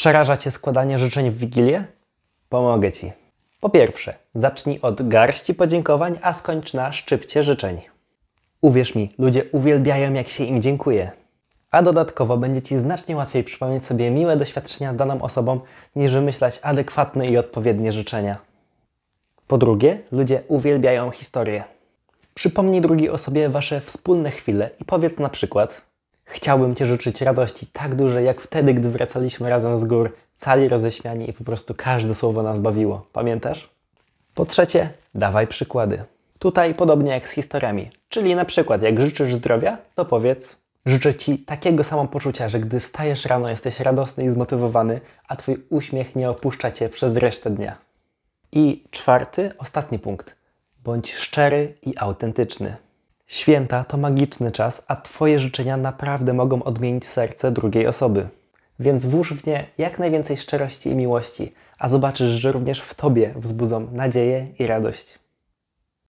Przeraża Cię składanie życzeń w Wigilię? Pomogę Ci. Po pierwsze, zacznij od garści podziękowań, a skończ na szczypcie życzeń. Uwierz mi, ludzie uwielbiają, jak się im dziękuję. A dodatkowo będzie Ci znacznie łatwiej przypomnieć sobie miłe doświadczenia z daną osobą, niż wymyślać adekwatne i odpowiednie życzenia. Po drugie, ludzie uwielbiają historię. Przypomnij drugiej osobie Wasze wspólne chwile i powiedz na przykład – Chciałbym Ci życzyć radości tak dużej, jak wtedy, gdy wracaliśmy razem z gór, cali roześmiani i po prostu każde słowo nas bawiło. Pamiętasz? Po trzecie, dawaj przykłady. Tutaj podobnie jak z historiami. Czyli na przykład, jak życzysz zdrowia, to powiedz: Życzę Ci takiego samopoczucia, że gdy wstajesz rano, jesteś radosny i zmotywowany, a Twój uśmiech nie opuszcza Cię przez resztę dnia. I czwarty, ostatni punkt. Bądź szczery i autentyczny. Święta to magiczny czas, a Twoje życzenia naprawdę mogą odmienić serce drugiej osoby. Więc włóż w nie jak najwięcej szczerości i miłości, a zobaczysz, że również w Tobie wzbudzą nadzieję i radość.